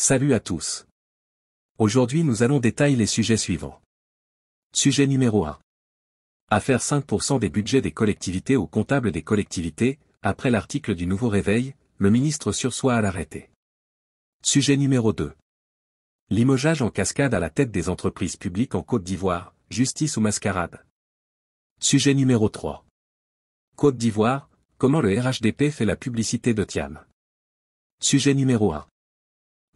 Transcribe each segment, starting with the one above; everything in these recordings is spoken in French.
Salut à tous. Aujourd'hui nous allons détailler les sujets suivants. Sujet numéro 1. Affaire 5% des budgets des collectivités au comptables des collectivités, après l'article du Nouveau Réveil, le ministre sursoit à l'arrêté. Sujet numéro 2. Limogeage en cascade à la tête des entreprises publiques en Côte d'Ivoire, justice ou mascarade. Sujet numéro 3. Côte d'Ivoire, comment le RHDP fait la publicité de Tiam. Sujet numéro 1.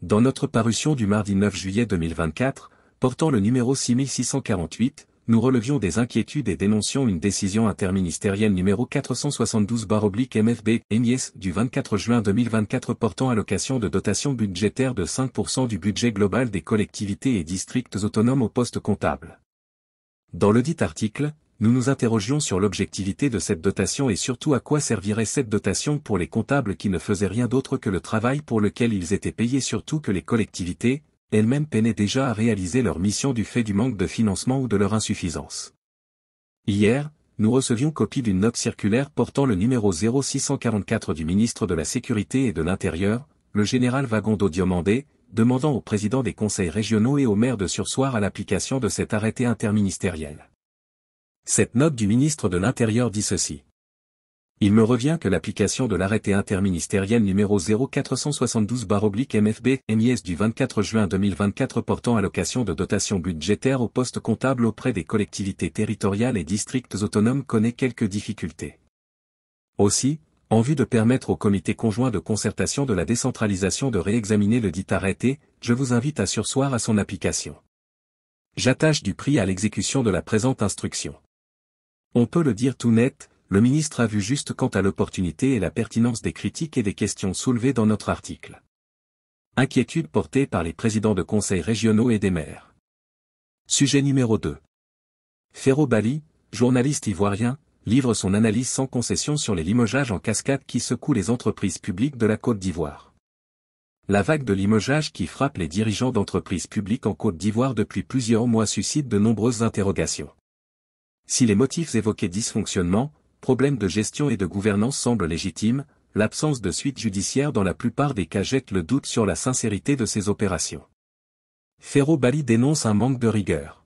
Dans notre parution du mardi 9 juillet 2024, portant le numéro 6648, nous relevions des inquiétudes et dénoncions une décision interministérielle numéro 472-MFB ENIES du 24 juin 2024 portant allocation de dotation budgétaire de 5% du budget global des collectivités et districts autonomes au poste comptable. Dans le dit article, nous nous interrogions sur l'objectivité de cette dotation et surtout à quoi servirait cette dotation pour les comptables qui ne faisaient rien d'autre que le travail pour lequel ils étaient payés surtout que les collectivités, elles-mêmes peinaient déjà à réaliser leur mission du fait du manque de financement ou de leur insuffisance. Hier, nous recevions copie d'une note circulaire portant le numéro 0644 du ministre de la Sécurité et de l'Intérieur, le général Vagondo Diomandé, demandant au président des conseils régionaux et au maire de sursoir à l'application de cet arrêté interministériel. Cette note du ministre de l'Intérieur dit ceci. Il me revient que l'application de l'arrêté interministériel numéro 0472-MFB MIS du 24 juin 2024 portant allocation de dotation budgétaire aux postes comptables auprès des collectivités territoriales et districts autonomes connaît quelques difficultés. Aussi, en vue de permettre au comité conjoint de concertation de la décentralisation de réexaminer le dit arrêté, je vous invite à sursoir à son application. J'attache du prix à l'exécution de la présente instruction. On peut le dire tout net, le ministre a vu juste quant à l'opportunité et la pertinence des critiques et des questions soulevées dans notre article. Inquiétude portée par les présidents de conseils régionaux et des maires. Sujet numéro 2. Ferro Bali, journaliste ivoirien, livre son analyse sans concession sur les limogeages en cascade qui secouent les entreprises publiques de la Côte d'Ivoire. La vague de limogeage qui frappe les dirigeants d'entreprises publiques en Côte d'Ivoire depuis plusieurs mois suscite de nombreuses interrogations. Si les motifs évoqués dysfonctionnement, problèmes de gestion et de gouvernance semblent légitimes, l'absence de suite judiciaire dans la plupart des cas jette le doute sur la sincérité de ces opérations. Ferro Bali dénonce un manque de rigueur.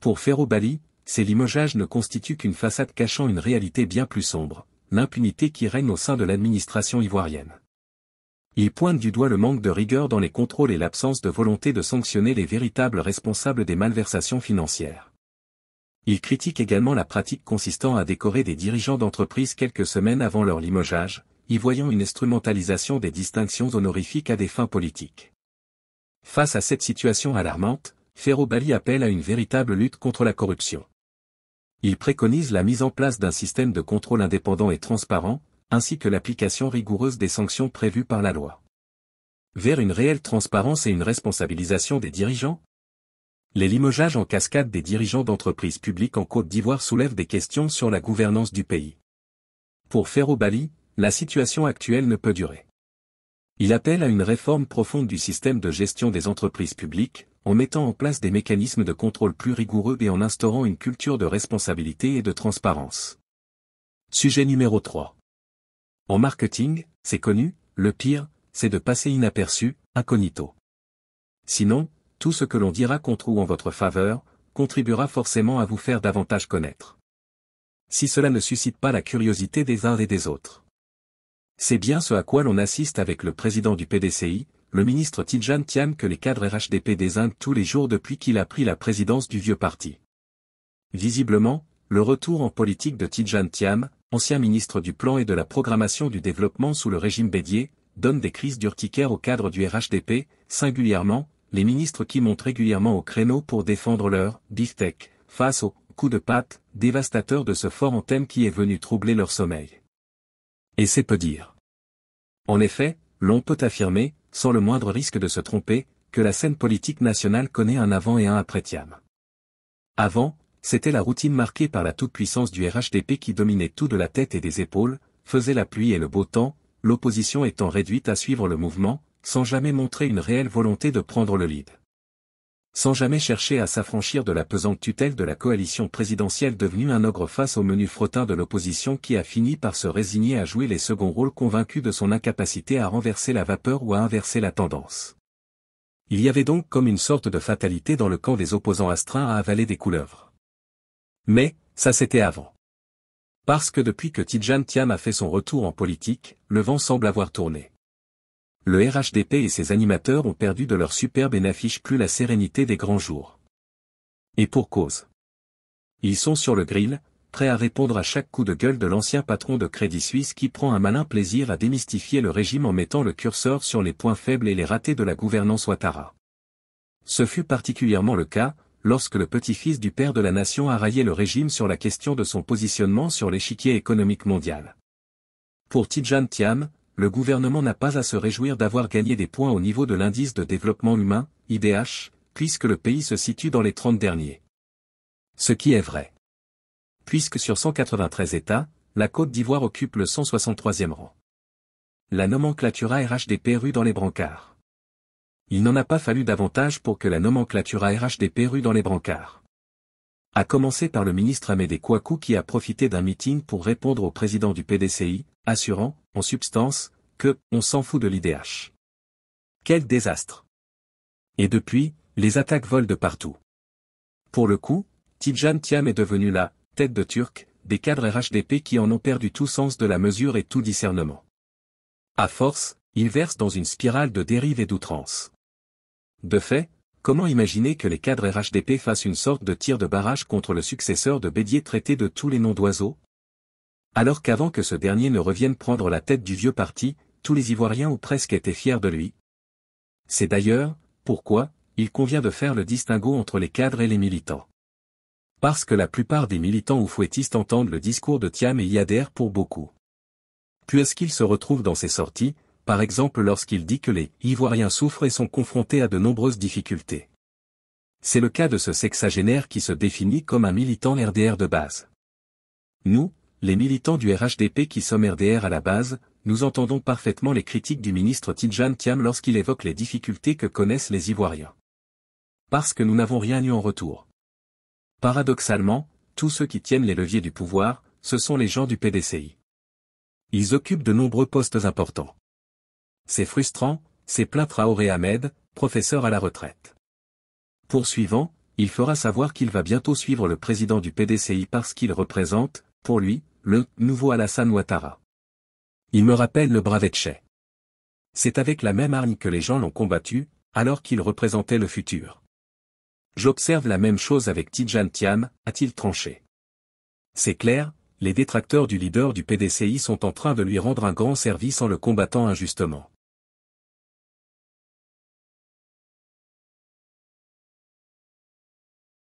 Pour Ferro Bali, ces limogeages ne constituent qu'une façade cachant une réalité bien plus sombre, l'impunité qui règne au sein de l'administration ivoirienne. Il pointe du doigt le manque de rigueur dans les contrôles et l'absence de volonté de sanctionner les véritables responsables des malversations financières. Il critique également la pratique consistant à décorer des dirigeants d'entreprise quelques semaines avant leur limogeage, y voyant une instrumentalisation des distinctions honorifiques à des fins politiques. Face à cette situation alarmante, Ferrobali appelle à une véritable lutte contre la corruption. Il préconise la mise en place d'un système de contrôle indépendant et transparent, ainsi que l'application rigoureuse des sanctions prévues par la loi. Vers une réelle transparence et une responsabilisation des dirigeants, les limogeages en cascade des dirigeants d'entreprises publiques en Côte d'Ivoire soulèvent des questions sur la gouvernance du pays. Pour Ferro Bali, la situation actuelle ne peut durer. Il appelle à une réforme profonde du système de gestion des entreprises publiques, en mettant en place des mécanismes de contrôle plus rigoureux et en instaurant une culture de responsabilité et de transparence. Sujet numéro 3. En marketing, c'est connu, le pire, c'est de passer inaperçu, incognito. Sinon, tout ce que l'on dira contre ou en votre faveur, contribuera forcément à vous faire davantage connaître. Si cela ne suscite pas la curiosité des uns et des autres. C'est bien ce à quoi l'on assiste avec le président du PDCI, le ministre Tijan Thiam que les cadres RHDP désignent tous les jours depuis qu'il a pris la présidence du vieux parti. Visiblement, le retour en politique de Tijan Thiam, ancien ministre du Plan et de la Programmation du Développement sous le régime Bédier, donne des crises d'urticaire au cadre du RHDP, singulièrement, les ministres qui montent régulièrement au créneau pour défendre leur biftec » face aux coups de patte dévastateurs de ce fort anthème qui est venu troubler leur sommeil. Et c'est peu dire. En effet, l'on peut affirmer, sans le moindre risque de se tromper, que la scène politique nationale connaît un avant et un après tiam Avant, c'était la routine marquée par la toute-puissance du RHDP qui dominait tout de la tête et des épaules, faisait la pluie et le beau temps, l'opposition étant réduite à suivre le mouvement, sans jamais montrer une réelle volonté de prendre le lead. Sans jamais chercher à s'affranchir de la pesante tutelle de la coalition présidentielle devenue un ogre face au menu frottin de l'opposition qui a fini par se résigner à jouer les seconds rôles convaincus de son incapacité à renverser la vapeur ou à inverser la tendance. Il y avait donc comme une sorte de fatalité dans le camp des opposants astreints à avaler des couleuvres. Mais, ça c'était avant. Parce que depuis que Tijan Tiam a fait son retour en politique, le vent semble avoir tourné le RHDP et ses animateurs ont perdu de leur superbe et n'affichent plus la sérénité des grands jours. Et pour cause. Ils sont sur le grill, prêts à répondre à chaque coup de gueule de l'ancien patron de Crédit Suisse qui prend un malin plaisir à démystifier le régime en mettant le curseur sur les points faibles et les ratés de la gouvernance Ouattara. Ce fut particulièrement le cas, lorsque le petit-fils du père de la nation a raillé le régime sur la question de son positionnement sur l'échiquier économique mondial. Pour Tijan Tiam le gouvernement n'a pas à se réjouir d'avoir gagné des points au niveau de l'indice de développement humain, IDH, puisque le pays se situe dans les 30 derniers. Ce qui est vrai. Puisque sur 193 États, la Côte d'Ivoire occupe le 163e rang. La nomenclatura des rue dans les brancards. Il n'en a pas fallu davantage pour que la nomenclatura des rue dans les brancards à commencer par le ministre Amédée Kouakou qui a profité d'un meeting pour répondre au président du PDCI, assurant, en substance, que « on s'en fout de l'IDH ». Quel désastre Et depuis, les attaques volent de partout. Pour le coup, Tidjan Tiam est devenu la « tête de turc » des cadres RHDP qui en ont perdu tout sens de la mesure et tout discernement. À force, ils versent dans une spirale de dérive et d'outrance. De fait, Comment imaginer que les cadres RHDP fassent une sorte de tir de barrage contre le successeur de Bédier traité de tous les noms d'oiseaux Alors qu'avant que ce dernier ne revienne prendre la tête du vieux parti, tous les Ivoiriens ou presque étaient fiers de lui. C'est d'ailleurs, pourquoi, il convient de faire le distinguo entre les cadres et les militants. Parce que la plupart des militants ou fouettistes entendent le discours de Thiam et y adhèrent pour beaucoup. qu'ils se retrouvent dans ces sorties, par exemple lorsqu'il dit que les Ivoiriens souffrent et sont confrontés à de nombreuses difficultés. C'est le cas de ce sexagénaire qui se définit comme un militant RDR de base. Nous, les militants du RHDP qui sommes RDR à la base, nous entendons parfaitement les critiques du ministre Tidjan Thiam lorsqu'il évoque les difficultés que connaissent les Ivoiriens. Parce que nous n'avons rien eu en retour. Paradoxalement, tous ceux qui tiennent les leviers du pouvoir, ce sont les gens du PDCI. Ils occupent de nombreux postes importants. C'est frustrant, c'est plaint Traoré Ahmed, professeur à la retraite. Poursuivant, il fera savoir qu'il va bientôt suivre le président du PDCI parce qu'il représente, pour lui, le nouveau Alassane Ouattara. Il me rappelle le bravetche. C'est avec la même arme que les gens l'ont combattu, alors qu'il représentait le futur. J'observe la même chose avec Tidjan Tiam, a-t-il tranché. C'est clair, les détracteurs du leader du PDCI sont en train de lui rendre un grand service en le combattant injustement.